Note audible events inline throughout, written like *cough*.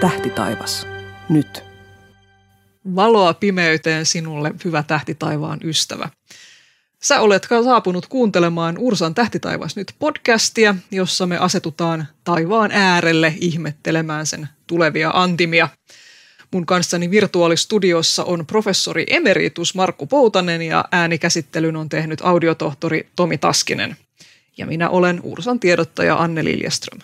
Tähti taivas. Nyt. Valoa pimeyteen sinulle, hyvä tähti taivaan ystävä. Sä olet saapunut kuuntelemaan Ursan taivas nyt podcastia, jossa me asetutaan taivaan äärelle ihmettelemään sen tulevia antimia. Mun kanssani virtuaalistudiossa on professori emeritus Markku Poutanen ja äänikäsittelyn on tehnyt audiotohtori Tomi Taskinen. Ja minä olen Ursan tiedottaja Anne Liljeström.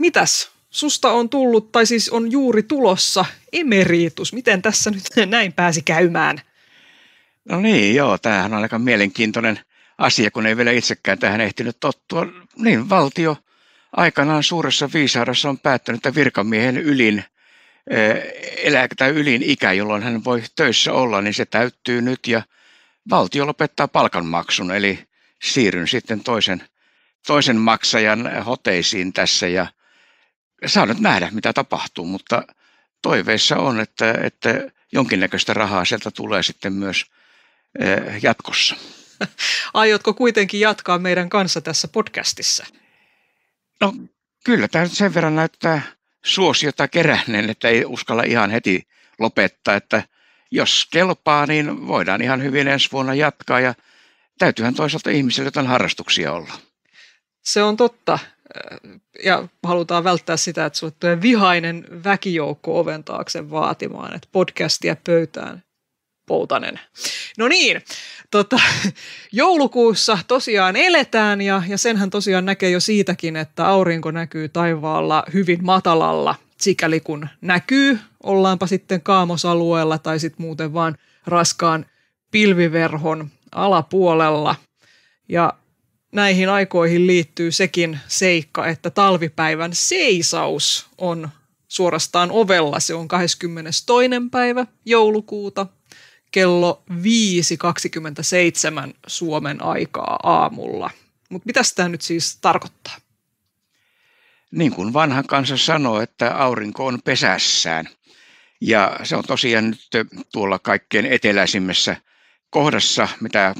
mitäs, susta on tullut, tai siis on juuri tulossa emeritus. Miten tässä nyt *laughs* näin pääsi käymään? No niin, joo, tämähän on aika mielenkiintoinen asia, kun ei vielä itsekään tähän ehtinyt tottua. Niin, valtio aikanaan suuressa viisaudessa on päättänyt, että virkamiehen ylin eh, elää tai ylin ikä, jolloin hän voi töissä olla, niin se täyttyy nyt ja valtio lopettaa palkanmaksun, eli siirryn sitten toisen, toisen maksajan hoteisiin tässä ja – saa nyt nähdä, mitä tapahtuu, mutta toiveissa on, että, että jonkinnäköistä rahaa sieltä tulee sitten myös eh, jatkossa. *laughs* Aiotko kuitenkin jatkaa meidän kanssa tässä podcastissa? No kyllä, tämä nyt sen verran näyttää suosiota keränneen, että ei uskalla ihan heti lopettaa, että jos kelpaa, niin voidaan ihan hyvin ensi vuonna jatkaa ja täytyyhän toisaalta ihmisille jotain harrastuksia olla. Se on totta ja halutaan välttää sitä, että sulle tulee vihainen väkijoukko oven taakse vaatimaan, että podcastia pöytään poutanen. No niin, tota, joulukuussa tosiaan eletään ja, ja senhän tosiaan näkee jo siitäkin, että aurinko näkyy taivaalla hyvin matalalla, sikäli kun näkyy, ollaanpa sitten kaamosalueella tai sitten muuten vaan raskaan pilviverhon alapuolella. Ja näihin aikoihin liittyy sekin seikka, että talvipäivän seisaus on suorastaan ovella. Se on 22. päivä joulukuuta kello 5.27 Suomen aikaa aamulla. Mutta mitä tämä nyt siis tarkoittaa? Niin kuin vanha kansa sanoo, että aurinko on pesässään. Ja se on tosiaan nyt tuolla kaikkein eteläisimmässä kohdassa, mitä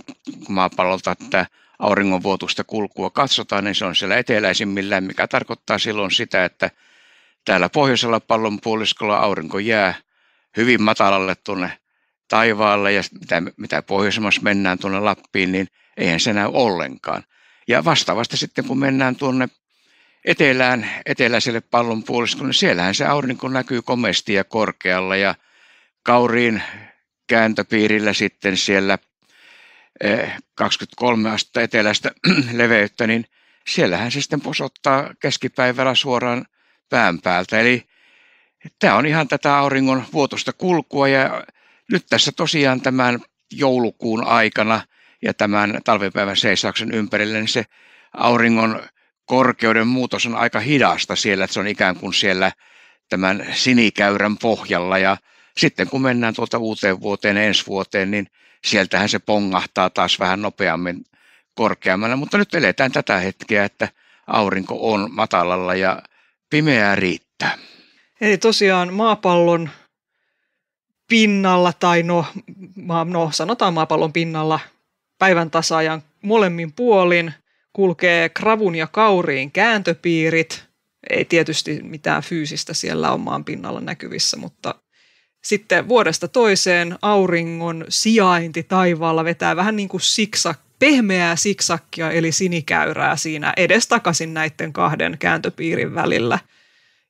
maapallolta tätä auringonvuotusta kulkua katsotaan, niin se on siellä eteläisimmillään, mikä tarkoittaa silloin sitä, että täällä pohjoisella pallonpuoliskolla aurinko jää hyvin matalalle tuonne taivaalle ja mitä, mitä pohjoisemmassa mennään tuonne Lappiin, niin eihän se näy ollenkaan. Ja vastaavasti sitten kun mennään tuonne etelään, eteläiselle pallonpuoliskolle, niin siellähän se aurinko näkyy komesti ja korkealla ja kauriin kääntöpiirillä sitten siellä – 23 eh, astetta etelästä *clears throat* leveyttä, niin siellähän se sitten posottaa keskipäivällä suoraan pään päältä. Eli tämä on ihan tätä auringon vuotosta kulkua ja nyt tässä tosiaan tämän joulukuun aikana ja tämän talvipäivän seisauksen ympärille, niin se auringon korkeuden muutos on aika hidasta siellä, että se on ikään kuin siellä tämän sinikäyrän pohjalla ja sitten kun mennään tuolta uuteen vuoteen ensi vuoteen, niin sieltähän se pongahtaa taas vähän nopeammin korkeammalle, mutta nyt eletään tätä hetkeä, että aurinko on matalalla ja pimeää riittää. Eli tosiaan maapallon pinnalla tai no, no sanotaan maapallon pinnalla päivän tasaajan molemmin puolin kulkee kravun ja kauriin kääntöpiirit. Ei tietysti mitään fyysistä siellä on maan pinnalla näkyvissä, mutta sitten vuodesta toiseen auringon sijainti taivaalla vetää vähän niin kuin siksak, pehmeää siksakkia eli sinikäyrää siinä edestakaisin näiden kahden kääntöpiirin välillä.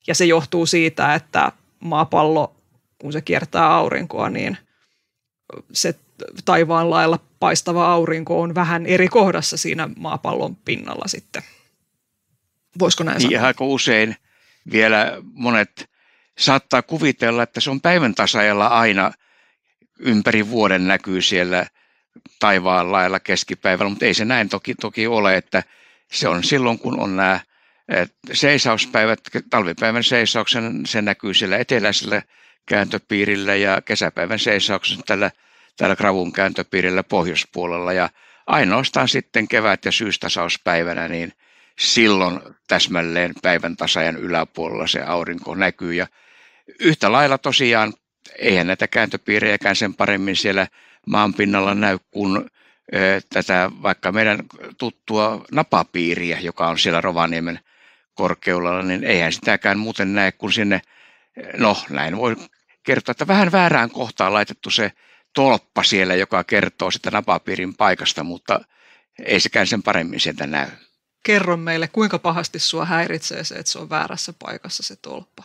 Ja se johtuu siitä, että maapallo, kun se kiertää aurinkoa, niin se taivaan lailla paistava aurinko on vähän eri kohdassa siinä maapallon pinnalla sitten. Voisiko näin sanoa? Ja aika usein vielä monet saattaa kuvitella, että se on päivän tasajalla aina ympäri vuoden näkyy siellä taivaan lailla keskipäivällä, mutta ei se näin toki, toki ole, että se on silloin, kun on nämä seisauspäivät, talvipäivän seisauksen, se näkyy siellä eteläisellä kääntöpiirillä ja kesäpäivän seisauksen tällä, tällä gravun kääntöpiirillä pohjoispuolella ja ainoastaan sitten kevät- ja syystasauspäivänä, niin silloin täsmälleen päivän tasajan yläpuolella se aurinko näkyy ja yhtä lailla tosiaan, eihän näitä kääntöpiirejäkään sen paremmin siellä maan pinnalla näy kuin tätä vaikka meidän tuttua napapiiriä, joka on siellä Rovaniemen korkeudella, niin eihän sitäkään muuten näe kuin sinne, no näin voi kertoa, että vähän väärään kohtaan laitettu se tolppa siellä, joka kertoo sitä napapiirin paikasta, mutta ei sekään sen paremmin sieltä näy. Kerro meille, kuinka pahasti sua häiritsee se, että se on väärässä paikassa se tolppa?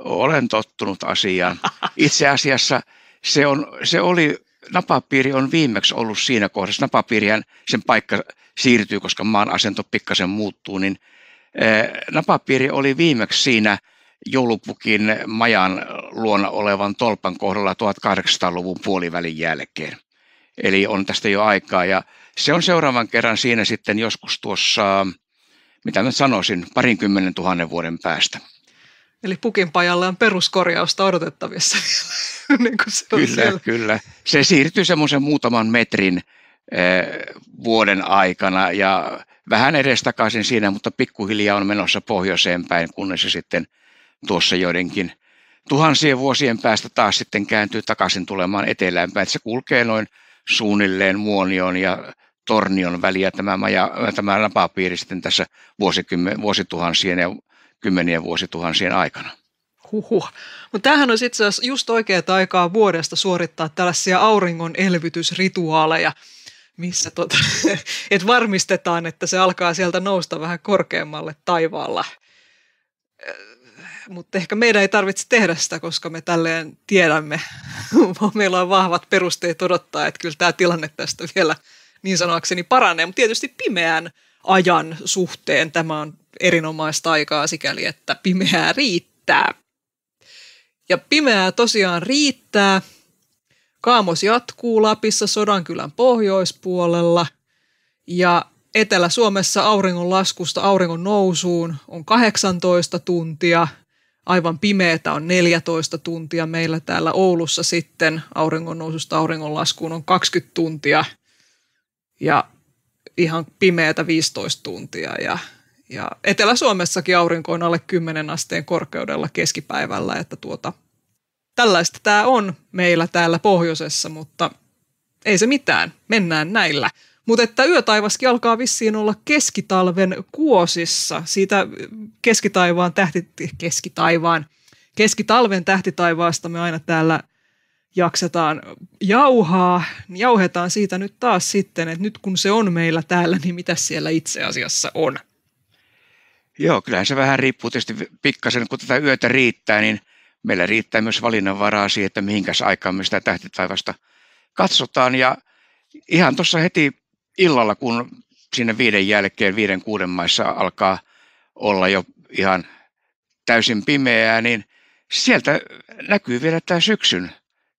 olen tottunut asiaan. Itse asiassa se, on, se oli, napapiiri on viimeksi ollut siinä kohdassa. Napapiirihän sen paikka siirtyy, koska maan asento pikkasen muuttuu, niin eh, napapiiri oli viimeksi siinä joulupukin majan luona olevan tolpan kohdalla 1800-luvun puolivälin jälkeen. Eli on tästä jo aikaa ja se on seuraavan kerran siinä sitten joskus tuossa, mitä mä sanoisin, parinkymmenen tuhannen vuoden päästä. Eli pukin on peruskorjausta odotettavissa *laughs* niin kuin se on kyllä, siellä. kyllä. Se siirtyy semmoisen muutaman metrin eh, vuoden aikana ja vähän edestakaisin siinä, mutta pikkuhiljaa on menossa pohjoiseen päin, kunnes se sitten tuossa joidenkin tuhansien vuosien päästä taas sitten kääntyy takaisin tulemaan etelään päin. Se kulkee noin suunnilleen Muonion ja Tornion väliä tämä, maja, tämä napapiiri sitten tässä vuosikymmen, vuosituhansien ja kymmenien vuosituhansien aikana. Huhhuh. Mutta tämähän on itse asiassa just oikeaa aikaa vuodesta suorittaa tällaisia auringon elvytysrituaaleja, missä tota, *laughs* et varmistetaan, että se alkaa sieltä nousta vähän korkeammalle taivaalla. Äh, Mutta ehkä meidän ei tarvitse tehdä sitä, koska me tälleen tiedämme, *laughs* meillä on vahvat perusteet odottaa, että kyllä tämä tilanne tästä vielä niin sanoakseni paranee. Mutta tietysti pimeän ajan suhteen tämä on erinomaista aikaa sikäli, että pimeää riittää. Ja pimeää tosiaan riittää. Kaamos jatkuu Lapissa Sodankylän pohjoispuolella ja Etelä-Suomessa auringon laskusta auringon nousuun on 18 tuntia, aivan pimeätä on 14 tuntia. Meillä täällä Oulussa sitten auringon noususta auringon laskuun on 20 tuntia ja ihan pimeätä 15 tuntia ja, ja Etelä-Suomessakin aurinko on alle 10 asteen korkeudella keskipäivällä, että tuota, tällaista tämä on meillä täällä pohjoisessa, mutta ei se mitään, mennään näillä. Mutta että yötaivaskin alkaa vissiin olla keskitalven kuosissa. Siitä keskitaivaan tähti, keskitaivaan, keskitalven tähtitaivaasta me aina täällä – jaksetaan jauhaa, niin jauhetaan siitä nyt taas sitten, että nyt kun se on meillä täällä, niin mitä siellä itse asiassa on? Joo, kyllähän se vähän riippuu tietysti pikkasen, kun tätä yötä riittää, niin meillä riittää myös valinnanvaraa siihen, että mihinkäs aikaan me sitä tähtitaivasta katsotaan. Ja ihan tuossa heti illalla, kun sinne viiden jälkeen, viiden kuuden maissa alkaa olla jo ihan täysin pimeää, niin sieltä näkyy vielä tämä syksyn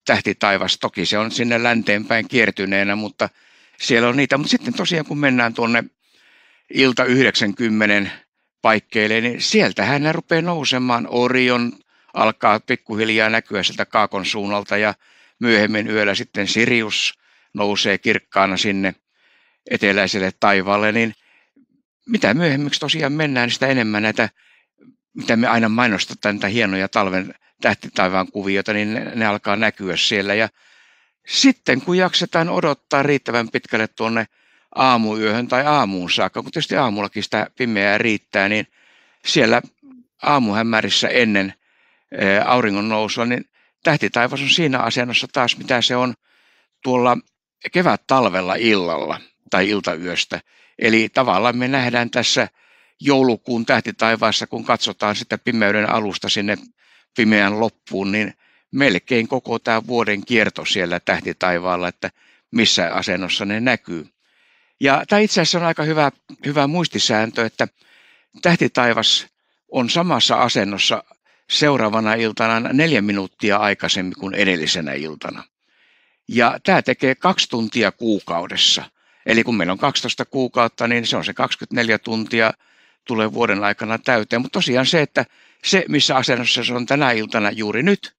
tähti taivas. Toki se on sinne länteenpäin kiertyneenä, mutta siellä on niitä. Mutta sitten tosiaan kun mennään tuonne ilta 90 paikkeille, niin sieltähän ne rupeaa nousemaan. Orion alkaa pikkuhiljaa näkyä sieltä Kaakon suunnalta ja myöhemmin yöllä sitten Sirius nousee kirkkaana sinne eteläiselle taivaalle, niin mitä myöhemmiksi tosiaan mennään, niin sitä enemmän näitä, mitä me aina mainostetaan, näitä hienoja talven tähtitaivaan kuviota, niin ne, ne alkaa näkyä siellä. Ja sitten kun jaksetaan odottaa riittävän pitkälle tuonne aamuyöhön tai aamuun saakka, kun tietysti aamullakin sitä pimeää riittää, niin siellä aamuhämärissä ennen e, auringon nousua, niin tähtitaivas on siinä asennossa taas, mitä se on tuolla kevät-talvella illalla tai iltayöstä. Eli tavallaan me nähdään tässä joulukuun tähtitaivaassa, kun katsotaan sitä pimeyden alusta sinne pimeän loppuun, niin melkein koko tämä vuoden kierto siellä tähtitaivaalla, että missä asennossa ne näkyy. Ja tämä itse asiassa on aika hyvä, hyvä muistisääntö, että tähtitaivas on samassa asennossa seuraavana iltana neljä minuuttia aikaisemmin kuin edellisenä iltana. Ja tämä tekee kaksi tuntia kuukaudessa. Eli kun meillä on 12 kuukautta, niin se on se 24 tuntia tulee vuoden aikana täyteen. Mutta tosiaan se, että se, missä asennossa se on tänä iltana juuri nyt,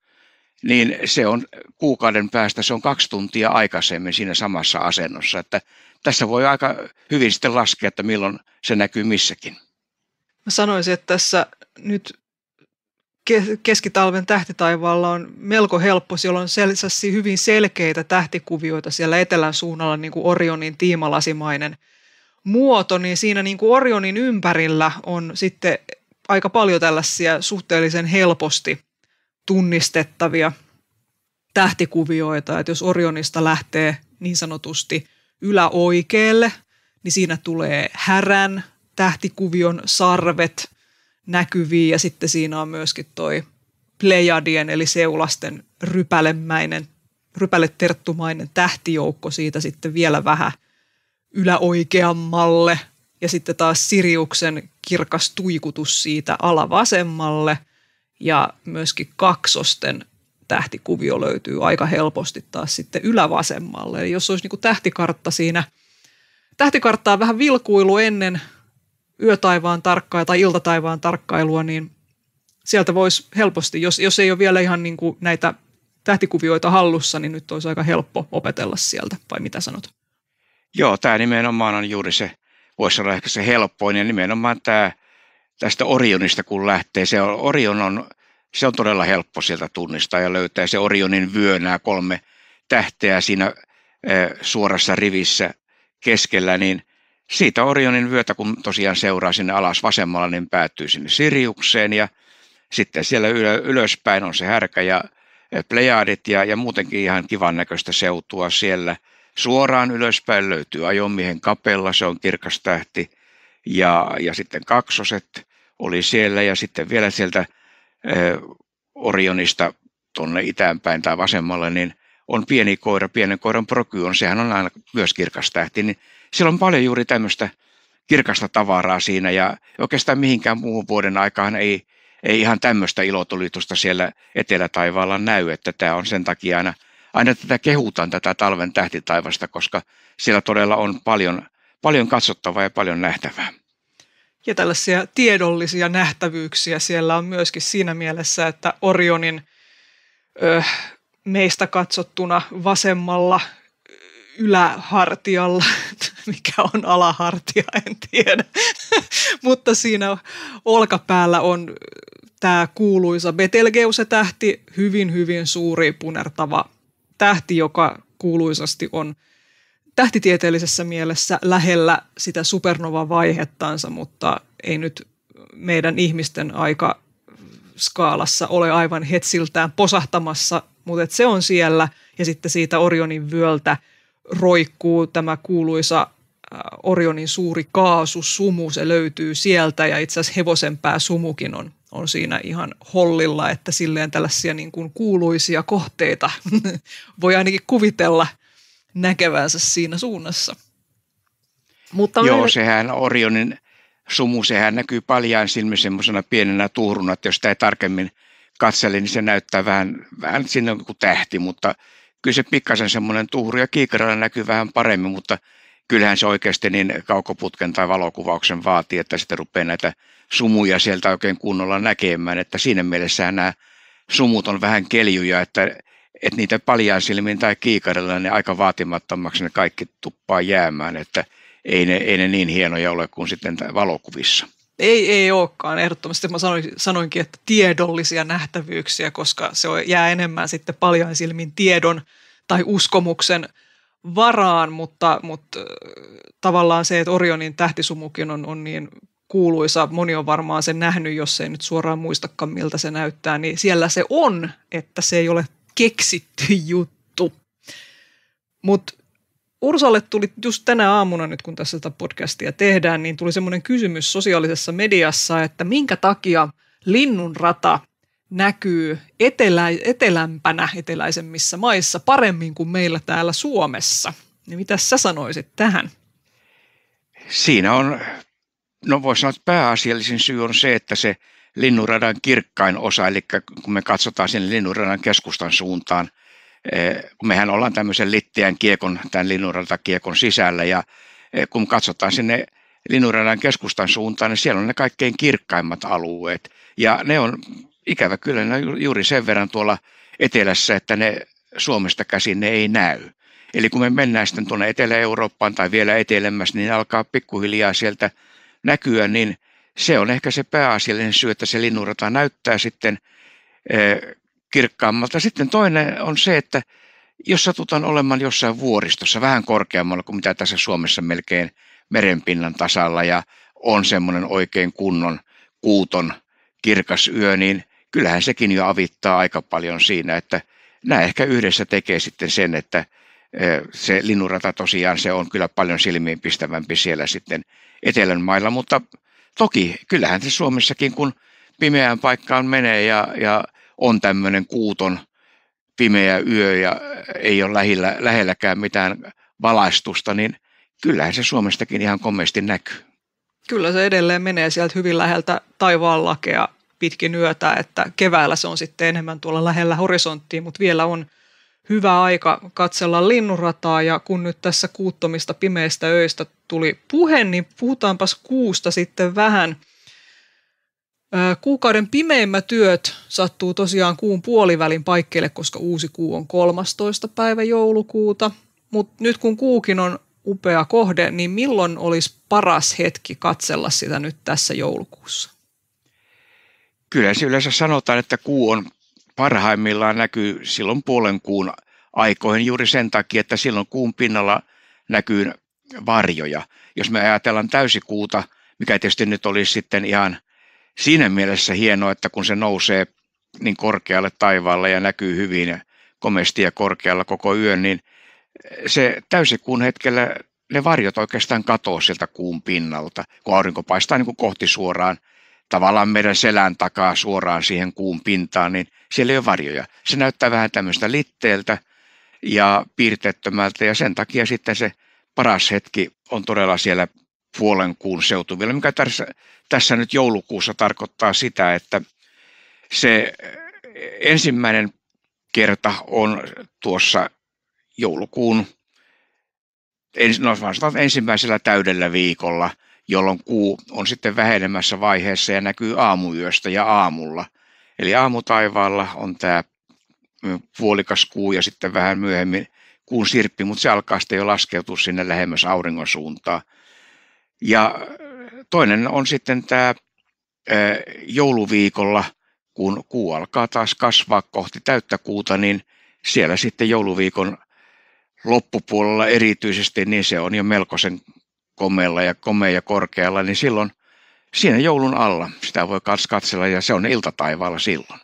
niin se on kuukauden päästä, se on kaksi tuntia aikaisemmin siinä samassa asennossa. Että tässä voi aika hyvin sitten laskea, että milloin se näkyy missäkin. Mä sanoisin, että tässä nyt keskitalven tähtitaivaalla on melko helppo. Siellä on sellaisia hyvin selkeitä tähtikuvioita siellä etelän suunnalla, niin kuin Orionin tiimalasimainen muoto, niin siinä niin kuin Orionin ympärillä on sitten aika paljon tällaisia suhteellisen helposti tunnistettavia tähtikuvioita, että jos Orionista lähtee niin sanotusti yläoikeelle, niin siinä tulee härän tähtikuvion sarvet näkyviin ja sitten siinä on myöskin toi Plejadien eli seulasten rypälemäinen, rypäleterttumainen tähtijoukko siitä sitten vielä vähän yläoikeammalle ja sitten taas Siriuksen kirkas tuikutus siitä alavasemmalle ja myöskin kaksosten tähtikuvio löytyy aika helposti taas sitten ylävasemmalle. Eli jos olisi niin kuin tähtikartta siinä, tähtikarttaa vähän vilkuilu ennen yötaivaan tarkkailua tai iltataivaan tarkkailua, niin sieltä voisi helposti, jos, jos ei ole vielä ihan niin kuin näitä tähtikuvioita hallussa, niin nyt olisi aika helppo opetella sieltä, vai mitä sanot? Joo, tämä nimenomaan on juuri se voisi olla ehkä se helpoin ja nimenomaan tämä tästä Orionista kun lähtee, se on, Orion on, se on todella helppo sieltä tunnistaa ja löytää se Orionin vyö, nämä kolme tähteä siinä suorassa rivissä keskellä, niin siitä Orionin vyötä, kun tosiaan seuraa sinne alas vasemmalla, niin päättyy sinne Siriukseen ja sitten siellä ylöspäin on se härkä ja plejaadit ja, ja muutenkin ihan kivan näköistä seutua siellä – Suoraan ylöspäin löytyy ajomiehen kapella, se on kirkas tähti, ja, ja sitten kaksoset oli siellä, ja sitten vielä sieltä äh, Orionista tuonne itäänpäin tai vasemmalle, niin on pieni koira, pienen koiran prokyon, sehän on aina myös kirkas tähti, niin siellä on paljon juuri tämmöistä kirkasta tavaraa siinä ja oikeastaan mihinkään muuhun vuoden aikaan ei, ei ihan tämmöistä ilotulitusta siellä etelätaivaalla näy, että tämä on sen takia aina – aina tätä kehutan, tätä talven tähtitaivasta, koska siellä todella on paljon, paljon katsottavaa ja paljon nähtävää. Ja tällaisia tiedollisia nähtävyyksiä siellä on myöskin siinä mielessä, että Orionin ö, meistä katsottuna vasemmalla ylähartialla, *laughs* mikä on alahartia, en tiedä. *laughs* Mutta siinä olkapäällä on tämä kuuluisa Betelgeuse-tähti, hyvin hyvin suuri punertava tähti, joka kuuluisasti on tähtitieteellisessä mielessä lähellä sitä supernova-vaihettansa, mutta ei nyt meidän ihmisten aika skaalassa ole aivan hetsiltään posahtamassa, mutta se on siellä ja sitten siitä Orionin vyöltä roikkuu tämä kuuluisa äh, Orionin suuri kaasusumu, se löytyy sieltä ja itse asiassa hevosenpää sumukin on on siinä ihan hollilla, että silleen tällaisia niin kuin kuuluisia kohteita *laughs* voi ainakin kuvitella näkevänsä siinä suunnassa. Mutta Joo, me... sehän Orionin sumu, sehän näkyy paljaan silmi semmoisena pienenä tuuruna, että jos sitä ei tarkemmin katsele, niin se näyttää vähän, vähän sinne kuin tähti, mutta kyllä se pikkasen semmoinen tuhru ja kiikaralla näkyy vähän paremmin, mutta – kyllähän se oikeasti niin kaukoputken tai valokuvauksen vaatii, että sitten rupeaa näitä sumuja sieltä oikein kunnolla näkemään, että siinä mielessä nämä sumut on vähän keljuja, että, että niitä paljaan silmin tai kiikarilla ne niin aika vaatimattomaksi ne kaikki tuppaa jäämään, että ei ne, ei ne niin hienoja ole kuin sitten valokuvissa. Ei, ei olekaan. Ehdottomasti mä sanoin, sanoinkin, että tiedollisia nähtävyyksiä, koska se jää enemmän sitten paljon silmin tiedon tai uskomuksen varaan, mutta, mutta tavallaan se, että Orionin tähtisumukin on, on niin kuuluisa, moni on varmaan sen nähnyt, jos ei nyt suoraan muistakaan miltä se näyttää, niin siellä se on, että se ei ole keksitty juttu. Mutta Ursalle tuli just tänä aamuna nyt, kun tässä tätä podcastia tehdään, niin tuli semmoinen kysymys sosiaalisessa mediassa, että minkä takia linnunrata näkyy etelä, etelämpänä eteläisemmissä maissa paremmin kuin meillä täällä Suomessa. Niin mitä sä sanoisit tähän? Siinä on, no voisi sanoa, että pääasiallisin syy on se, että se linnunradan kirkkain osa, eli kun me katsotaan sinne linnunradan keskustan suuntaan, eh, kun mehän ollaan tämmöisen litteän kiekon, tämän linnunratakiekon sisällä, ja eh, kun katsotaan sinne linnunradan keskustan suuntaan, niin siellä on ne kaikkein kirkkaimmat alueet, ja ne on ikävä kyllä ne no on juuri sen verran tuolla etelässä, että ne Suomesta käsin ne ei näy. Eli kun me mennään sitten tuonne Etelä-Eurooppaan tai vielä etelämmässä, niin alkaa pikkuhiljaa sieltä näkyä, niin se on ehkä se pääasiallinen syy, että se linnunrata näyttää sitten eh, kirkkaammalta. Sitten toinen on se, että jos satutaan olemaan jossain vuoristossa vähän korkeammalla kuin mitä tässä Suomessa melkein merenpinnan tasalla ja on semmoinen oikein kunnon kuuton kirkas yö, niin kyllähän sekin jo avittaa aika paljon siinä, että nämä ehkä yhdessä tekee sitten sen, että se linnurata tosiaan se on kyllä paljon silmiinpistävämpi siellä sitten etelän mailla, mutta toki kyllähän se Suomessakin kun pimeään paikkaan menee ja, ja on tämmöinen kuuton pimeä yö ja ei ole lähellä, lähelläkään mitään valaistusta, niin kyllähän se Suomestakin ihan komeasti näkyy. Kyllä se edelleen menee sieltä hyvin läheltä taivaan lakea pitkin yötä, että keväällä se on sitten enemmän tuolla lähellä horisonttia, mutta vielä on hyvä aika katsella linnunrataa ja kun nyt tässä kuuttomista pimeistä öistä tuli puhe, niin puhutaanpas kuusta sitten vähän. Kuukauden pimeimmät työt sattuu tosiaan kuun puolivälin paikkeille, koska uusi kuu on 13. päivä joulukuuta. Mutta nyt kun kuukin on upea kohde, niin milloin olisi paras hetki katsella sitä nyt tässä joulukuussa? kyllä se yleensä sanotaan, että kuu on parhaimmillaan näkyy silloin puolen kuun aikoihin juuri sen takia, että silloin kuun pinnalla näkyy varjoja. Jos me ajatellaan täysikuuta, mikä tietysti nyt olisi sitten ihan siinä mielessä hienoa, että kun se nousee niin korkealle taivaalle ja näkyy hyvin komesti ja korkealla koko yön, niin se täysikuun hetkellä ne varjot oikeastaan katoaa sieltä kuun pinnalta, kun aurinko paistaa niin kuin kohti suoraan tavallaan meidän selän takaa suoraan siihen kuun pintaan, niin siellä ei ole varjoja. Se näyttää vähän tämmöistä litteeltä ja piirteettömältä ja sen takia sitten se paras hetki on todella siellä puolen kuun seutuvilla, mikä tässä, tässä nyt joulukuussa tarkoittaa sitä, että se ensimmäinen kerta on tuossa joulukuun no, ensimmäisellä täydellä viikolla – jolloin kuu on sitten vähenemässä vaiheessa ja näkyy aamuyöstä ja aamulla. Eli aamutaivaalla on tämä puolikas kuu ja sitten vähän myöhemmin kuun sirppi, mutta se alkaa sitten jo laskeutua sinne lähemmäs auringon suuntaan. Ja toinen on sitten tämä jouluviikolla, kun kuu alkaa taas kasvaa kohti täyttä kuuta, niin siellä sitten jouluviikon loppupuolella erityisesti, niin se on jo melkoisen komealla ja komea ja korkealla, niin silloin siinä joulun alla sitä voi katsella ja se on iltataivaalla silloin.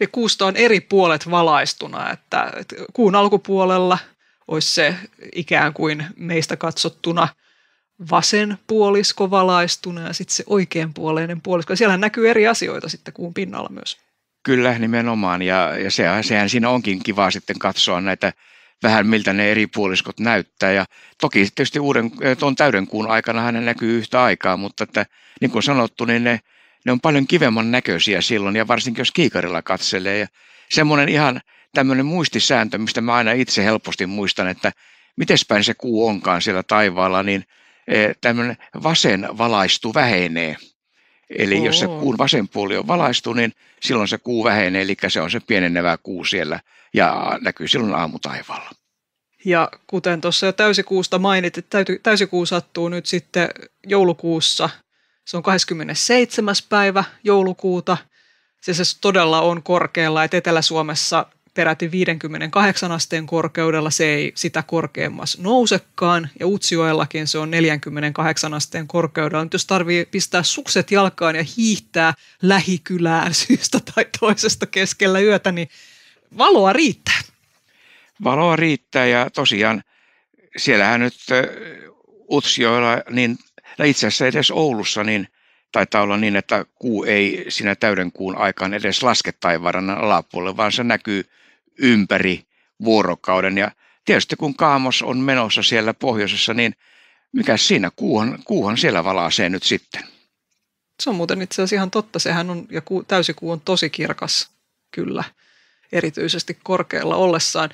Ja kuusta on eri puolet valaistuna, että, että kuun alkupuolella olisi se ikään kuin meistä katsottuna vasen puolisko valaistuna ja sitten se oikeanpuoleinen puolisko. Siellä näkyy eri asioita sitten kuun pinnalla myös. Kyllä, nimenomaan. Ja, ja se, sehän siinä onkin kiva sitten katsoa näitä vähän miltä ne eri puoliskot näyttää. Ja toki tietysti uuden, eh, tuon täyden kuun aikana hän näkyy yhtä aikaa, mutta että, niin kuin sanottu, niin ne, ne on paljon kivemman näköisiä silloin ja varsinkin jos kiikarilla katselee. Ja semmoinen ihan tämmöinen muistisääntö, mistä mä aina itse helposti muistan, että mitespäin se kuu onkaan siellä taivaalla, niin eh, tämmöinen vasen valaistu vähenee. Eli Oho. jos se kuun vasen puoli on valaistu, niin silloin se kuu vähenee, eli se on se pienenevä kuu siellä – ja näkyy silloin aamutaivaalla. Ja kuten tuossa jo täysikuusta mainittiin, täysikuu sattuu nyt sitten joulukuussa. Se on 27. päivä joulukuuta. Se, se todella on korkealla, että Etelä-Suomessa peräti 58 asteen korkeudella se ei sitä korkeammas nousekaan. Ja Utsjoellakin se on 48 asteen korkeudella. Nyt jos tarvii pistää sukset jalkaan ja hiihtää lähikylään *laughs* syystä tai toisesta keskellä yötä, niin valoa riittää. Valoa riittää ja tosiaan siellähän nyt Utsjoella, niin, no itse asiassa edes Oulussa, niin taitaa olla niin, että kuu ei sinä täyden kuun aikaan edes laske taivaanrannan alapuolelle, vaan se näkyy ympäri vuorokauden. Ja tietysti kun kaamos on menossa siellä pohjoisessa, niin mikä siinä kuuhan, kuuhan siellä valaa se nyt sitten? Se on muuten itse asiassa ihan totta. Sehän on, ja täysikuu on tosi kirkas, kyllä erityisesti korkealla ollessaan.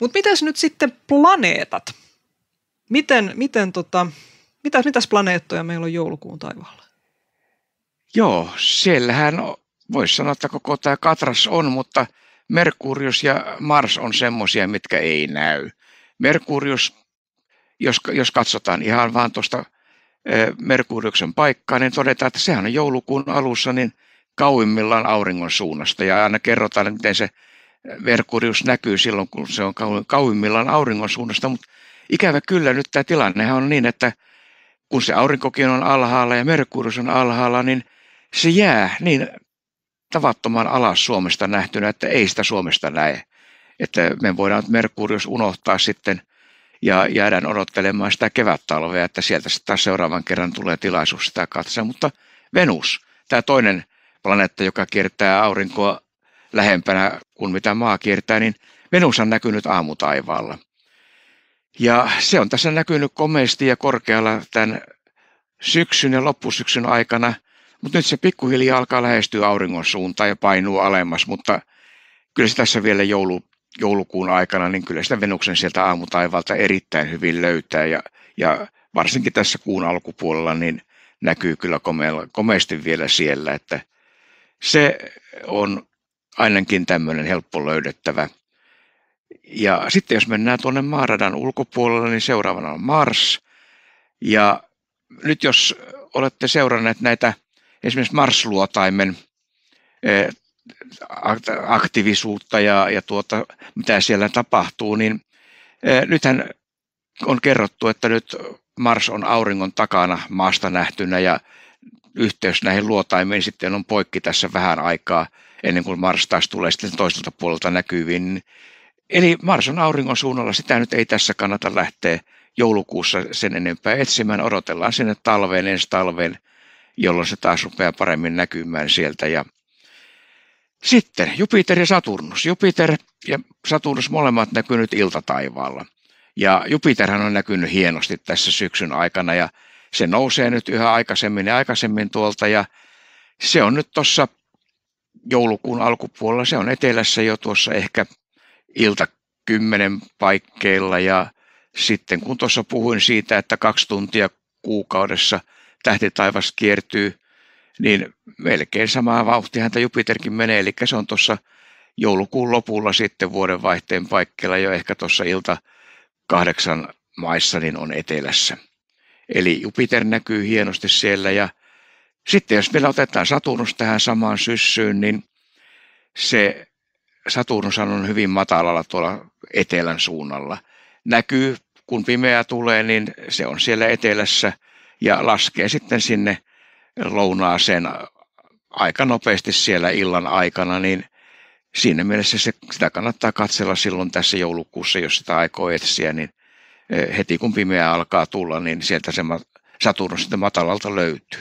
Mutta mitäs nyt sitten planeetat? Miten, miten tota, mitäs, mitäs planeettoja meillä on joulukuun taivaalla? Joo, siellähän voisi sanoa, että koko tämä katras on, mutta Merkurius ja Mars on semmoisia, mitkä ei näy. Merkurius, jos, jos katsotaan ihan vaan tuosta Merkuriuksen paikkaa, niin todetaan, että sehän on joulukuun alussa niin kauimmillaan auringon suunnasta. Ja aina kerrotaan, että miten se Merkurius näkyy silloin, kun se on kauimmillaan auringon suunnasta, mutta ikävä kyllä nyt tämä tilannehan on niin, että kun se aurinkokin on alhaalla ja Merkurius on alhaalla, niin se jää niin tavattoman alas Suomesta nähtynä, että ei sitä Suomesta näe. Että me voidaan Merkurius unohtaa sitten ja jäädään odottelemaan sitä kevättalvea, että sieltä sitten taas seuraavan kerran tulee tilaisuus sitä katsoa. Mutta Venus, tämä toinen planeetta, joka kiertää aurinkoa lähempänä kuin mitä maa kiertää, niin Venus on näkynyt aamutaivaalla. Ja se on tässä näkynyt komeasti ja korkealla tämän syksyn ja loppusyksyn aikana, mutta nyt se pikkuhiljaa alkaa lähestyä auringon suuntaan ja painuu alemmas, mutta kyllä se tässä vielä joulu, joulukuun aikana, niin kyllä sitä Venuksen sieltä aamutaivalta erittäin hyvin löytää ja, ja varsinkin tässä kuun alkupuolella niin näkyy kyllä komeasti vielä siellä, että se on ainakin tämmöinen helppo löydettävä. Ja sitten jos mennään tuonne maaradan ulkopuolelle, niin seuraavana on Mars. Ja nyt jos olette seuranneet näitä esimerkiksi Marsluotaimen eh, aktiivisuutta ja, ja tuota, mitä siellä tapahtuu, niin eh, nythän on kerrottu, että nyt Mars on auringon takana maasta nähtynä ja yhteys näihin luotaimiin sitten on poikki tässä vähän aikaa – ennen kuin Mars taas tulee sitten toiselta puolelta näkyviin. Eli Mars on auringon suunnalla, sitä nyt ei tässä kannata lähteä joulukuussa sen enempää etsimään. Odotellaan sinne talveen, ensi talveen, jolloin se taas rupeaa paremmin näkymään sieltä. Ja sitten Jupiter ja Saturnus. Jupiter ja Saturnus molemmat näkyy nyt iltataivaalla. Ja Jupiterhän on näkynyt hienosti tässä syksyn aikana ja se nousee nyt yhä aikaisemmin ja aikaisemmin tuolta ja se on nyt tuossa joulukuun alkupuolella. Se on etelässä jo tuossa ehkä ilta kymmenen paikkeilla ja sitten kun tuossa puhuin siitä, että kaksi tuntia kuukaudessa tähtitaivas kiertyy, niin melkein samaa vauhtia, häntä Jupiterkin menee, eli se on tuossa joulukuun lopulla sitten vuoden vaihteen paikkeilla jo ehkä tuossa ilta kahdeksan maissa niin on etelässä. Eli Jupiter näkyy hienosti siellä ja sitten jos vielä otetaan Saturnus tähän samaan syssyyn, niin se Saturnus on hyvin matalalla tuolla etelän suunnalla. Näkyy, kun pimeää tulee, niin se on siellä etelässä ja laskee sitten sinne lounaaseen aika nopeasti siellä illan aikana, niin siinä mielessä se, sitä kannattaa katsella silloin tässä joulukuussa, jos sitä aikoo etsiä, niin eh, heti kun pimeää alkaa tulla, niin sieltä se Saturnus sitten matalalta löytyy.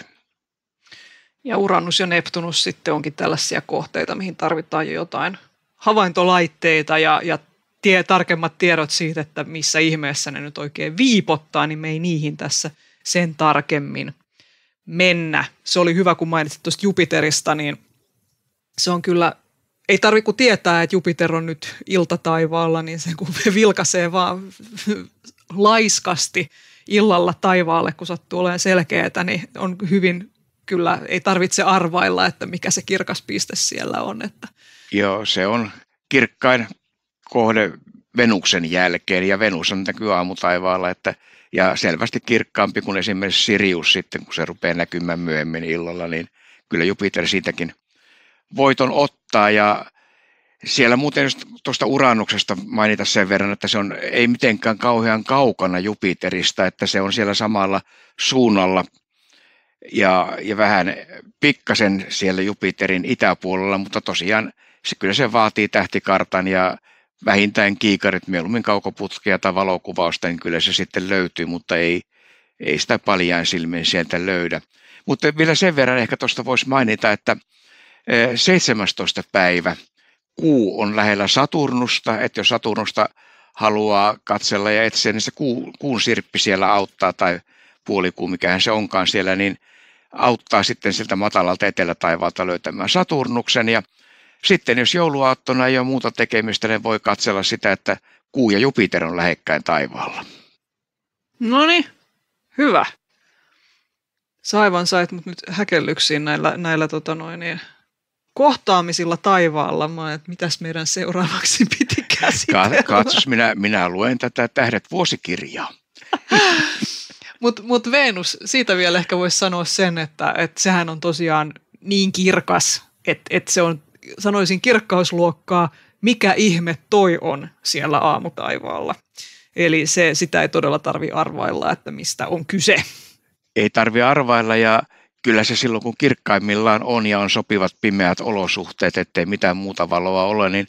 Ja Uranus ja Neptunus sitten onkin tällaisia kohteita, mihin tarvitaan jo jotain havaintolaitteita ja, ja tie, tarkemmat tiedot siitä, että missä ihmeessä ne nyt oikein viipottaa, niin me ei niihin tässä sen tarkemmin mennä. Se oli hyvä, kun mainitsit tuosta Jupiterista, niin se on kyllä, ei tarvitse kuin tietää, että Jupiter on nyt iltataivaalla, niin se kun *laughs* vilkaisee vaan laiskasti illalla taivaalle, kun sattuu olemaan selkeätä, niin on hyvin kyllä ei tarvitse arvailla, että mikä se kirkas piste siellä on. Että. Joo, se on kirkkain kohde Venuksen jälkeen, ja Venus on näkyy aamutaivaalla, että, ja selvästi kirkkaampi kuin esimerkiksi Sirius sitten, kun se rupeaa näkymään myöhemmin illalla, niin kyllä Jupiter siitäkin voiton ottaa, ja siellä muuten tuosta uranuksesta mainita sen verran, että se on ei mitenkään kauhean kaukana Jupiterista, että se on siellä samalla suunnalla ja, ja vähän pikkasen siellä Jupiterin itäpuolella, mutta tosiaan se, kyllä se vaatii tähtikartan ja vähintään kiikarit, mieluummin kaukoputkia tai valokuvausta, niin kyllä se sitten löytyy, mutta ei, ei sitä paljaan silmin sieltä löydä. Mutta vielä sen verran ehkä tuosta voisi mainita, että 17. E, päivä kuu on lähellä Saturnusta, että jos Saturnusta haluaa katsella ja etsiä, niin se kuun sirppi siellä auttaa tai puolikuu, mikähän se onkaan siellä, niin – auttaa sitten siltä matalalta etelätaivaalta löytämään Saturnuksen. Ja sitten jos jouluaattona ei ole muuta tekemistä, niin voi katsella sitä, että Kuu ja Jupiter on lähekkäin taivaalla. No niin, hyvä. Saivan sait mut nyt häkellyksiin näillä, näillä tota noin, niin, kohtaamisilla taivaalla. Mä että mitäs meidän seuraavaksi piti käsitellä. Katsos, minä, minä luen tätä Tähdet vuosikirjaa. *laughs* Mutta mut Venus, siitä vielä ehkä voisi sanoa sen, että et sehän on tosiaan niin kirkas, että et se on, sanoisin kirkkausluokkaa, mikä ihme toi on siellä aamutaivaalla. Eli se, sitä ei todella tarvi arvailla, että mistä on kyse. Ei tarvi arvailla ja kyllä se silloin, kun kirkkaimmillaan on ja on sopivat pimeät olosuhteet, ettei mitään muuta valoa ole, niin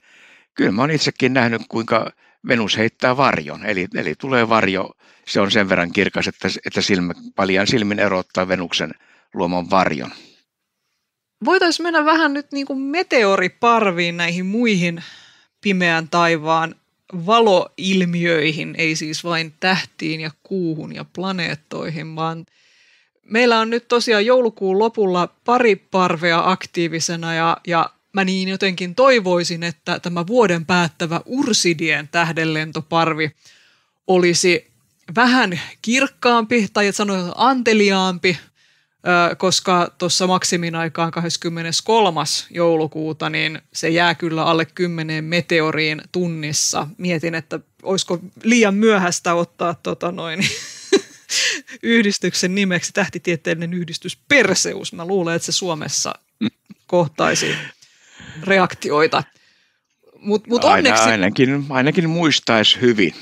kyllä mä oon itsekin nähnyt, kuinka Venus heittää varjon, eli, eli tulee varjo, se on sen verran kirkas, että, että silmä, paljon silmin erottaa Venuksen luoman varjon. Voitaisiin mennä vähän nyt niin kuin meteoriparviin näihin muihin pimeän taivaan valoilmiöihin, ei siis vain tähtiin ja kuuhun ja planeettoihin, vaan meillä on nyt tosiaan joulukuun lopulla pari parvea aktiivisena ja, ja mä niin jotenkin toivoisin, että tämä vuoden päättävä Ursidien tähdenlentoparvi olisi vähän kirkkaampi tai että sanotaan anteliaampi, koska tuossa maksimin aikaan 23. joulukuuta niin se jää kyllä alle 10 meteoriin tunnissa. Mietin, että olisiko liian myöhäistä ottaa tota noin, *laughs* yhdistyksen nimeksi tähtitieteellinen yhdistys Perseus. Mä luulen, että se Suomessa kohtaisi reaktioita. Mutta mut onneksi... Aina, ainakin, ainakin muistaisi hyvin.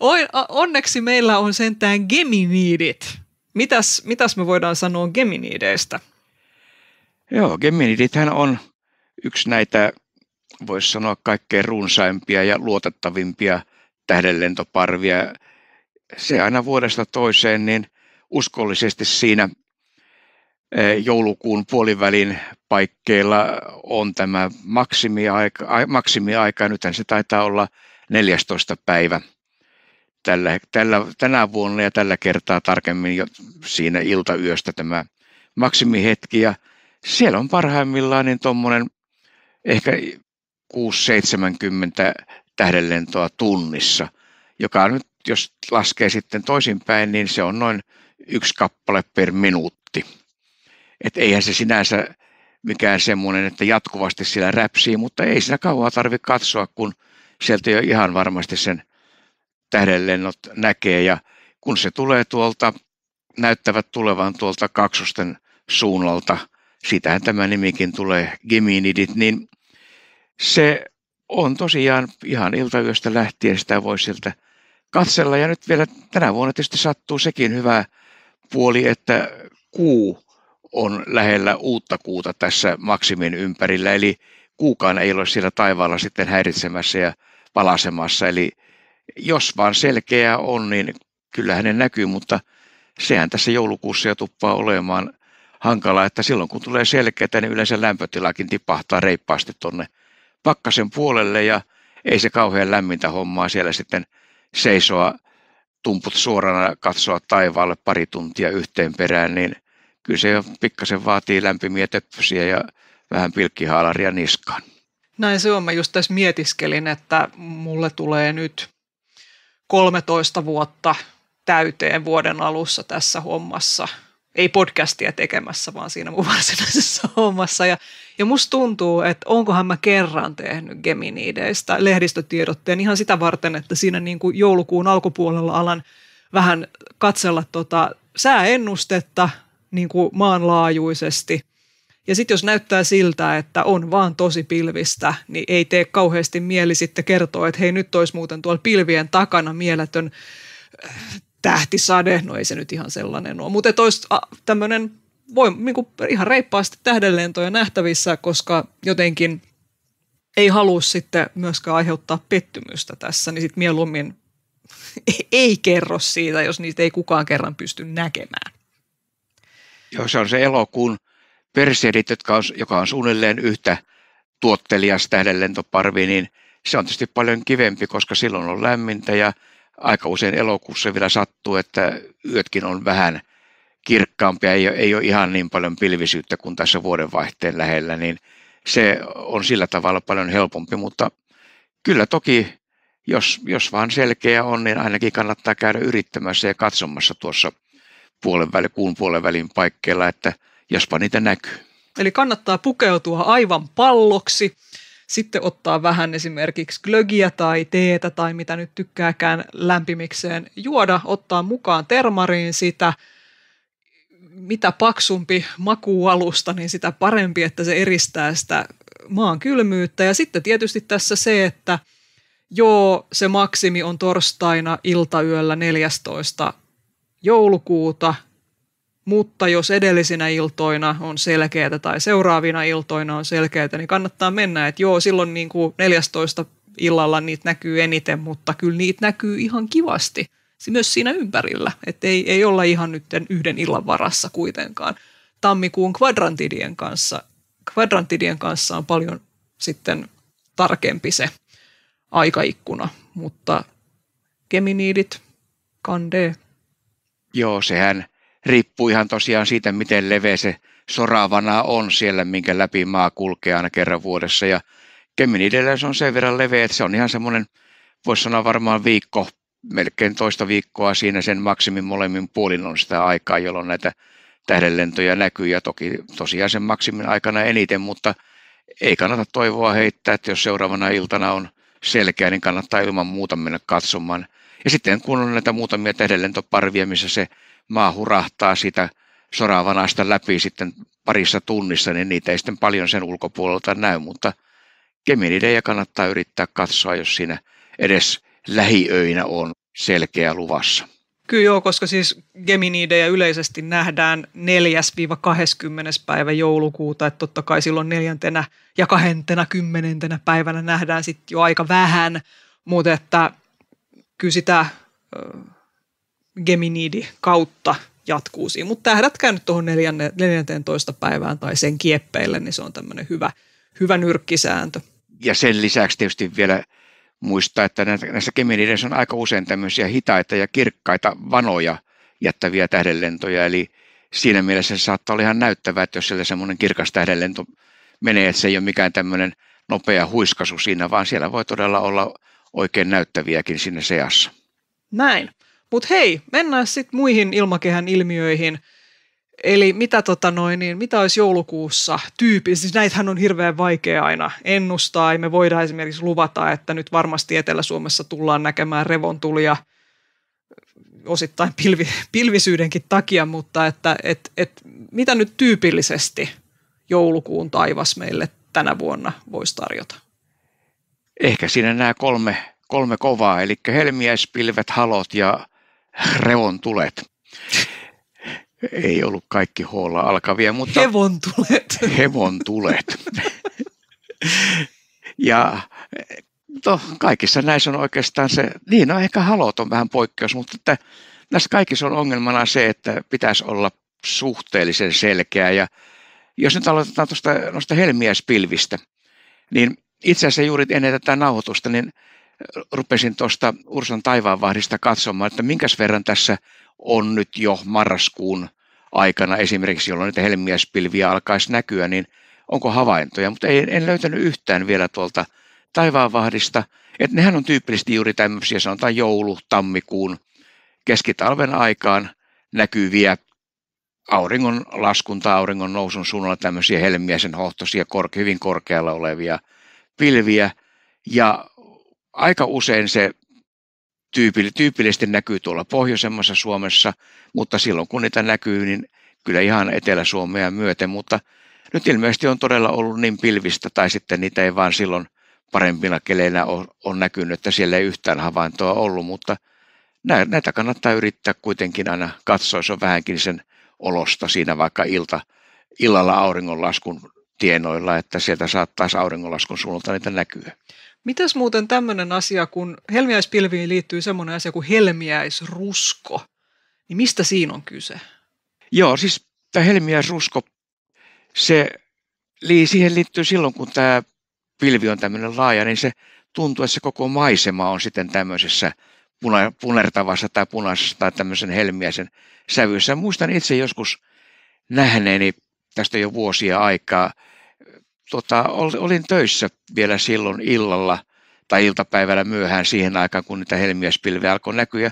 *laughs* onneksi meillä on sentään geminiidit. Mitäs, mitäs me voidaan sanoa geminiideistä? Joo, geminiidithän on yksi näitä, voisi sanoa, kaikkein runsaimpia ja luotettavimpia tähdenlentoparvia. Se aina vuodesta toiseen, niin uskollisesti siinä – Eh, joulukuun puolivälin paikkeilla on tämä maksimiaika, maksimiaika. nythän se taitaa olla 14 päivä tällä, tällä, tänä vuonna ja tällä kertaa tarkemmin jo siinä iltayöstä tämä maksimihetki. Ja siellä on parhaimmillaan niin tuommoinen ehkä 6-70 tähdenlentoa tunnissa, joka nyt jos laskee sitten toisinpäin, niin se on noin yksi kappale per minuutti. Että eihän se sinänsä mikään semmoinen, että jatkuvasti sillä räpsii, mutta ei siinä kauaa tarvitse katsoa, kun sieltä jo ihan varmasti sen tähdenlennot näkee. Ja kun se tulee tuolta, näyttävät tulevan tuolta kaksosten suunnalta, sitähän tämä nimikin tulee, Geminidit, niin se on tosiaan ihan iltayöstä lähtien, sitä voi siltä katsella. Ja nyt vielä tänä vuonna tietysti sattuu sekin hyvä puoli, että kuu on lähellä uutta kuuta tässä maksimin ympärillä, eli kuukaan ei ole siellä taivaalla sitten häiritsemässä ja palasemassa. Eli jos vaan selkeää on, niin kyllä hänen näkyy, mutta sehän tässä joulukuussa jo tuppaa olemaan hankala että silloin kun tulee selkeää, niin yleensä lämpötilakin tipahtaa reippaasti tuonne pakkasen puolelle ja ei se kauhean lämmintä hommaa siellä sitten seisoa tumput suorana katsoa taivaalle pari tuntia yhteen perään, niin kyllä se jo pikkasen vaatii lämpimiä töppysiä ja vähän pilkkihaalaria niskaan. Näin no se on. Mä just tässä mietiskelin, että mulle tulee nyt 13 vuotta täyteen vuoden alussa tässä hommassa. Ei podcastia tekemässä, vaan siinä mun *laughs* varsinaisessa hommassa. Ja, ja musta tuntuu, että onkohan mä kerran tehnyt Geminideistä lehdistötiedotteen ihan sitä varten, että siinä niin kuin joulukuun alkupuolella alan vähän katsella tota sääennustetta niin kuin maanlaajuisesti. Ja sitten jos näyttää siltä, että on vaan tosi pilvistä, niin ei tee kauheasti mieli sitten kertoa, että hei nyt olisi muuten tuolla pilvien takana mieletön äh, tähtisade. No ei se nyt ihan sellainen ole, mutta olisi tämmöinen voi niin kuin ihan reippaasti tähdenlentoja nähtävissä, koska jotenkin ei halua sitten myöskään aiheuttaa pettymystä tässä, niin sitten mieluummin *laughs* ei kerro siitä, jos niitä ei kukaan kerran pysty näkemään se on se elokuun persiedit, jotka on, joka on suunnilleen yhtä tuottelias tähdenlentoparvi, niin se on tietysti paljon kivempi, koska silloin on lämmintä ja aika usein elokuussa vielä sattuu, että yötkin on vähän kirkkaampia, ei, ei ole ihan niin paljon pilvisyyttä kuin tässä vuodenvaihteen lähellä, niin se on sillä tavalla paljon helpompi, mutta kyllä toki, jos, jos vaan selkeä on, niin ainakin kannattaa käydä yrittämässä ja katsomassa tuossa puolen väli, kuun puolen välin paikkeilla, että jospa niitä näkyy. Eli kannattaa pukeutua aivan palloksi, sitten ottaa vähän esimerkiksi glögiä tai teetä tai mitä nyt tykkääkään lämpimikseen juoda, ottaa mukaan termariin sitä, mitä paksumpi makuualusta, niin sitä parempi, että se eristää sitä maan kylmyyttä. Ja sitten tietysti tässä se, että joo, se maksimi on torstaina iltayöllä 14 joulukuuta, mutta jos edellisinä iltoina on selkeätä tai seuraavina iltoina on selkeätä, niin kannattaa mennä. Että joo, silloin niin kuin 14 illalla niitä näkyy eniten, mutta kyllä niitä näkyy ihan kivasti myös siinä ympärillä. Että ei, ei olla ihan nyt yhden illan varassa kuitenkaan. Tammikuun kvadrantidien kanssa, kvadrantidien kanssa on paljon sitten tarkempi se aikaikkuna, mutta geminiidit, kande, Joo, sehän riippuu ihan tosiaan siitä, miten leveä se soravana on siellä, minkä läpi maa kulkee aina kerran vuodessa. Ja Keminidellä se on sen verran leveä, että se on ihan semmoinen, voisi sanoa varmaan viikko, melkein toista viikkoa siinä sen maksimin molemmin puolin on sitä aikaa, jolloin näitä tähdenlentoja näkyy ja toki tosiaan sen maksimin aikana eniten, mutta ei kannata toivoa heittää, että jos seuraavana iltana on selkeä, niin kannattaa ilman muuta mennä katsomaan – ja sitten kun on näitä muutamia tähdenlentoparvia, missä se maa hurahtaa sitä soravanasta läpi sitten parissa tunnissa, niin niitä ei sitten paljon sen ulkopuolelta näy, mutta Geminidejä kannattaa yrittää katsoa, jos siinä edes lähiöinä on selkeä luvassa. Kyllä joo, koska siis Geminiidejä yleisesti nähdään 4-20. päivä joulukuuta, että totta kai silloin neljäntenä ja kahentena kymmenentenä päivänä nähdään sitten jo aika vähän, mutta että kyllä sitä Geminiidi kautta jatkuu siinä. Mutta tähdätkää nyt tuohon 14. päivään tai sen kieppeille, niin se on tämmöinen hyvä, hyvä nyrkkisääntö. Ja sen lisäksi tietysti vielä muistaa, että näissä Geminidissä on aika usein tämmöisiä hitaita ja kirkkaita vanoja jättäviä tähdenlentoja, eli siinä mielessä se saattaa olla ihan näyttävää, että jos siellä semmoinen kirkas tähdenlento menee, että se ei ole mikään tämmöinen nopea huiskasu siinä, vaan siellä voi todella olla oikein näyttäviäkin sinne seassa. Näin. Mutta hei, mennään sitten muihin ilmakehän ilmiöihin. Eli mitä, tota noin, niin mitä olisi joulukuussa tyypillistä? Siis näitähän on hirveän vaikea aina ennustaa. Ei me voidaan esimerkiksi luvata, että nyt varmasti Etelä-Suomessa tullaan näkemään revontulia osittain pilvi, pilvisyydenkin takia, mutta että et, et, mitä nyt tyypillisesti joulukuun taivas meille tänä vuonna voisi tarjota? ehkä siinä nämä kolme, kolme kovaa, eli helmiäispilvet, halot ja tulet. Ei ollut kaikki hoolla alkavia, mutta... Hevon tulet. ja to, no, kaikissa näissä on oikeastaan se, niin no ehkä halot on vähän poikkeus, mutta että näissä kaikissa on ongelmana se, että pitäisi olla suhteellisen selkeä. Ja jos nyt aloitetaan tuosta noista helmiäispilvistä, niin itse asiassa juuri ennen tätä nauhoitusta, niin äh, rupesin tuosta Ursan taivaanvahdista katsomaan, että minkäs verran tässä on nyt jo marraskuun aikana esimerkiksi, jolloin niitä helmiäspilviä alkaisi näkyä, niin onko havaintoja, mutta ei, en löytänyt yhtään vielä tuolta taivaanvahdista. Että nehän on tyypillisesti juuri tämmöisiä, sanotaan joulu, tammikuun, keskitalven aikaan näkyviä auringon laskun tai auringon nousun suunnalla tämmöisiä helmiäisen hohtoisia, hyvin korkealla olevia – pilviä ja aika usein se tyypillisesti näkyy tuolla pohjoisemmassa Suomessa, mutta silloin kun niitä näkyy, niin kyllä ihan Etelä-Suomea myöten, mutta nyt ilmeisesti on todella ollut niin pilvistä tai sitten niitä ei vaan silloin parempina keleinä on, on näkynyt, että siellä ei yhtään havaintoa ollut, mutta näitä kannattaa yrittää kuitenkin aina katsoa, se on vähänkin sen olosta siinä vaikka ilta, illalla auringonlaskun tienoilla, että sieltä saattaisi auringonlaskun suunnalta niitä näkyä. Mitäs muuten tämmöinen asia, kun helmiäispilviin liittyy semmoinen asia kuin helmiäisrusko, niin mistä siinä on kyse? Joo, siis tämä helmiäisrusko, se, siihen liittyy silloin, kun tämä pilvi on tämmöinen laaja, niin se tuntuu, että se koko maisema on sitten tämmöisessä punertavassa tai punaisessa tai tämmöisen helmiäisen sävyssä. Muistan itse joskus nähneeni, tästä jo vuosia aikaa, tota, olin töissä vielä silloin illalla tai iltapäivällä myöhään siihen aikaan, kun niitä helmiäspilviä alkoi näkyä.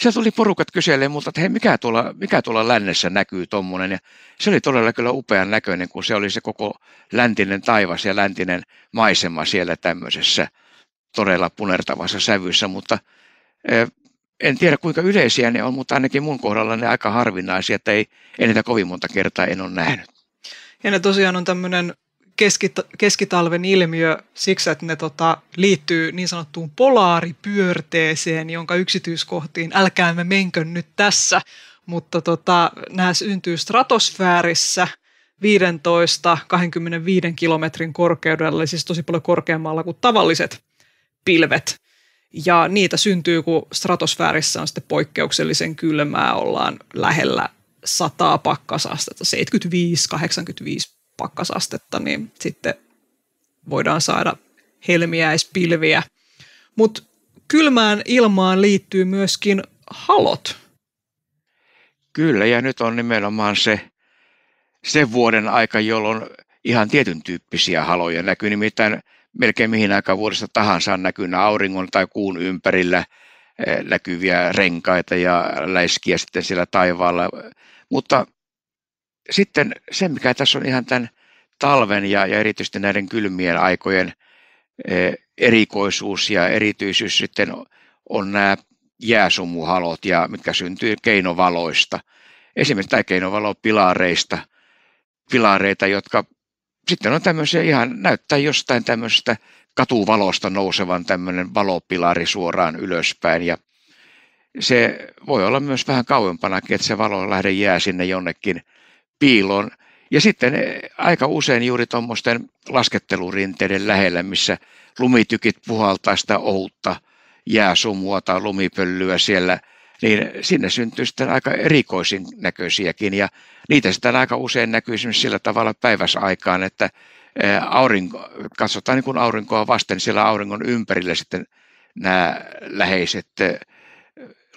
se tuli porukat kyselemään multa, että hei, mikä tuolla, mikä tuolla lännessä näkyy tuommoinen. Ja se oli todella kyllä upean näköinen, kun se oli se koko läntinen taivas ja läntinen maisema siellä tämmöisessä todella punertavassa sävyssä. Mutta e, en tiedä kuinka yleisiä ne on, mutta ainakin mun kohdalla ne aika harvinaisia, että ei, ei niitä kovin monta kertaa en ole nähnyt. Ja ne tosiaan on tämmöinen keskit- keskitalven ilmiö siksi, että ne tota, liittyy niin sanottuun polaaripyörteeseen, jonka yksityiskohtiin älkäämme menkö nyt tässä, mutta tota, nämä syntyy stratosfäärissä 15-25 kilometrin korkeudella, siis tosi paljon korkeammalla kuin tavalliset pilvet. Ja niitä syntyy, kun stratosfäärissä on sitten poikkeuksellisen kylmää, ollaan lähellä sataa pakkasastetta, 75-85 pakkasastetta, niin sitten voidaan saada helmiäispilviä. Mutta kylmään ilmaan liittyy myöskin halot. Kyllä, ja nyt on nimenomaan se, se vuoden aika, jolloin ihan tietyn tyyppisiä haloja näkyy. Nimittäin melkein mihin aikaan vuodesta tahansa näkyy auringon tai kuun ympärillä eh, näkyviä renkaita ja läiskiä sitten siellä taivaalla. Mutta sitten se, mikä tässä on ihan tämän talven ja, ja erityisesti näiden kylmien aikojen e, erikoisuus ja erityisyys sitten on, on nämä jääsumuhalot, ja, mitkä syntyy keinovaloista. Esimerkiksi tai keinovalopilareista, pilareita, jotka sitten on tämmöisiä ihan, näyttää jostain tämmöisestä katuvalosta nousevan tämmöinen valopilari suoraan ylöspäin ja se voi olla myös vähän kauempanakin, että se valo lähde jää sinne jonnekin piiloon. Ja sitten eh, aika usein juuri tuommoisten laskettelurinteiden lähellä, missä lumitykit puhaltaa sitä outta jääsumua tai lumipöllyä siellä, niin sinne syntyy sitten aika erikoisin näköisiäkin. Ja niitä sitten aika usein näkyy esimerkiksi sillä tavalla päiväsaikaan, että eh, aurinko, katsotaan niin kuin aurinkoa vasten, niin siellä auringon ympärillä sitten nämä läheiset eh,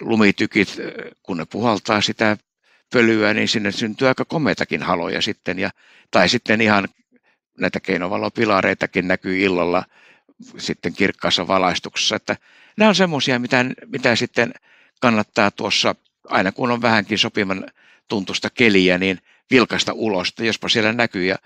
lumitykit, kun ne puhaltaa sitä pölyä, niin sinne syntyy aika komeitakin haloja sitten. Ja, tai sitten ihan näitä keinovalopilareitakin näkyy illalla sitten kirkkaassa valaistuksessa. Että nämä on semmoisia, mitä, mitä sitten kannattaa tuossa, aina kun on vähänkin sopivan tuntusta keliä, niin vilkasta ulos, jospa siellä näkyy. Ja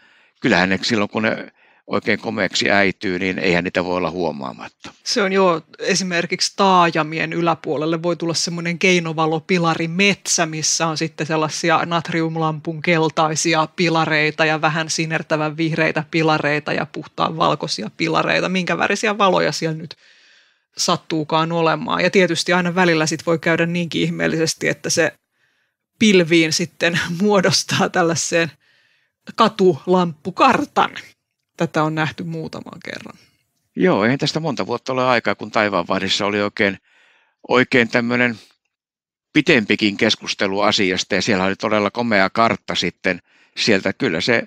kyllähän ne silloin, kun ne oikein komeeksi äityy, niin eihän niitä voi olla huomaamatta. Se on jo esimerkiksi taajamien yläpuolelle voi tulla semmoinen keinovalopilari metsä, missä on sitten sellaisia natriumlampun keltaisia pilareita ja vähän sinertävän vihreitä pilareita ja puhtaan valkoisia pilareita, minkä värisiä valoja siellä nyt sattuukaan olemaan. Ja tietysti aina välillä sit voi käydä niinkin ihmeellisesti, että se pilviin sitten *laughs* muodostaa tällaiseen katulamppukartan, tätä on nähty muutaman kerran. Joo, eihän tästä monta vuotta ole aikaa, kun taivaanvahdissa oli oikein, oikein tämmöinen pitempikin keskustelu asiasta ja siellä oli todella komea kartta sitten sieltä. Kyllä se,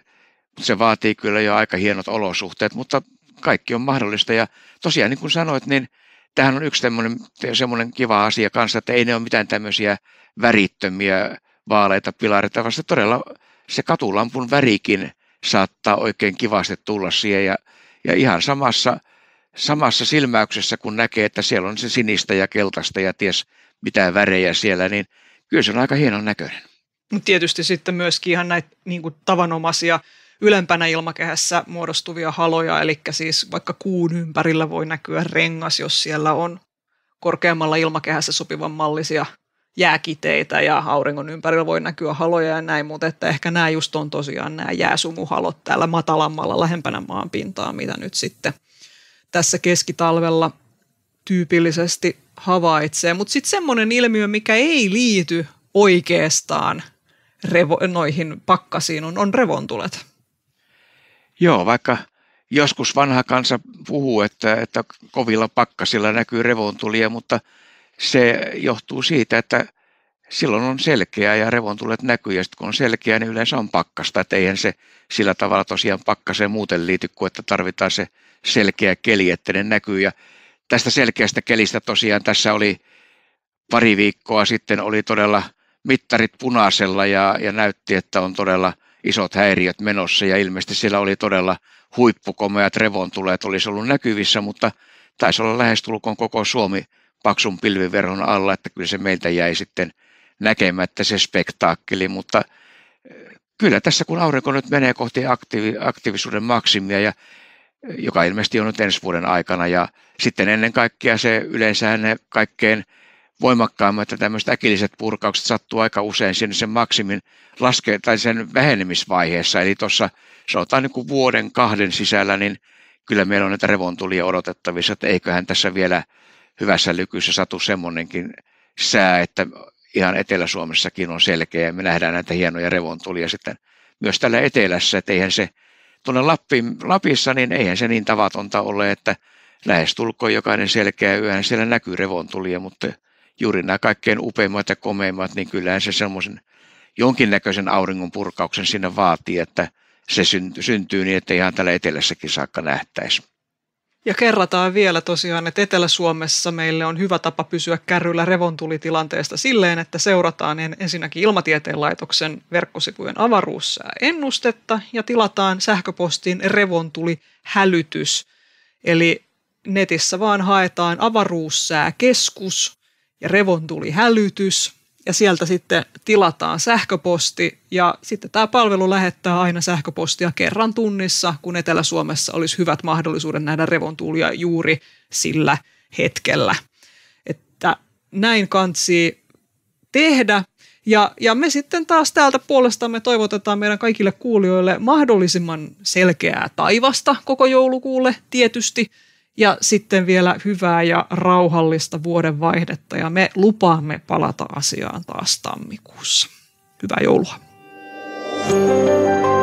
se vaatii kyllä jo aika hienot olosuhteet, mutta kaikki on mahdollista ja tosiaan niin kuin sanoit, niin tämähän on yksi tämmöinen, semmoinen kiva asia kanssa, että ei ne ole mitään tämmöisiä värittömiä vaaleita pilareita, vaan se todella se katulampun värikin – saattaa oikein kivasti tulla siihen ja, ja ihan samassa, samassa silmäyksessä, kun näkee, että siellä on se sinistä ja keltaista ja ties mitä värejä siellä, niin kyllä se on aika hienon näköinen. Mutta tietysti sitten myöskin ihan näitä niin kuin tavanomaisia ylempänä ilmakehässä muodostuvia haloja, eli siis vaikka kuun ympärillä voi näkyä rengas, jos siellä on korkeammalla ilmakehässä sopivan mallisia jääkiteitä ja auringon ympärillä voi näkyä haloja ja näin, mutta että ehkä nämä just on tosiaan nämä jääsumuhalot täällä matalammalla lähempänä maanpintaa, mitä nyt sitten tässä keskitalvella tyypillisesti havaitsee. Mutta sitten semmoinen ilmiö, mikä ei liity oikeastaan revo- noihin pakkasiin, on, on revontulet. Joo, vaikka joskus vanha kansa puhuu, että, että kovilla pakkasilla näkyy revontulia, mutta – se johtuu siitä, että silloin on selkeää ja revontulet näkyy, ja sitten kun on selkeä, niin yleensä on pakkasta, että eihän se sillä tavalla tosiaan pakkaseen muuten liity, kuin että tarvitaan se selkeä keli, että ne näkyy, ja tästä selkeästä kelistä tosiaan tässä oli pari viikkoa sitten oli todella mittarit punaisella ja, ja näytti, että on todella isot häiriöt menossa ja ilmeisesti siellä oli todella huippukomeat revontuleet olisi ollut näkyvissä, mutta taisi olla lähestulkoon koko Suomi paksun pilviverhon alla, että kyllä se meiltä jäi sitten näkemättä se spektaakkeli, mutta eh, kyllä tässä kun aurinko nyt menee kohti aktiivi, aktiivisuuden maksimia ja eh, joka ilmeisesti on nyt ensi vuoden aikana ja sitten ennen kaikkea se yleensä ne kaikkein voimakkaammat ja tämmöiset äkilliset purkaukset sattuu aika usein sinne sen maksimin laske- tai sen vähenemisvaiheessa, eli tuossa sanotaan niin kuin vuoden kahden sisällä, niin kyllä meillä on näitä revontulia odotettavissa, että eiköhän tässä vielä – hyvässä lykyssä satu semmoinenkin sää, että ihan Etelä-Suomessakin on selkeä. Me nähdään näitä hienoja revontulia sitten myös täällä etelässä, että eihän se tuonne Lappi, Lapissa, niin eihän se niin tavatonta ole, että lähestulkoon jokainen selkeä yöhän siellä näkyy revontulia, mutta juuri nämä kaikkein upeimmat ja komeimmat, niin kyllähän se semmoisen jonkinnäköisen auringon purkauksen sinne vaatii, että se syntyy niin, että ihan täällä etelässäkin saakka nähtäisiin. Ja kerrataan vielä tosiaan, että Etelä-Suomessa meille on hyvä tapa pysyä kärryllä revontulitilanteesta silleen, että seurataan ensinnäkin Ilmatieteen laitoksen verkkosivujen ennustetta ja tilataan sähköpostiin revontulihälytys. Eli netissä vaan haetaan avaruussääkeskus ja revontulihälytys ja sieltä sitten tilataan sähköposti ja sitten tämä palvelu lähettää aina sähköpostia kerran tunnissa, kun Etelä-Suomessa olisi hyvät mahdollisuudet nähdä revontuulia juuri sillä hetkellä. Että näin kansi tehdä. Ja, ja me sitten taas täältä puolestamme toivotetaan meidän kaikille kuulijoille mahdollisimman selkeää taivasta koko joulukuulle tietysti – ja sitten vielä hyvää ja rauhallista vuodenvaihdetta ja me lupaamme palata asiaan taas tammikuussa. Hyvää joulua! thank you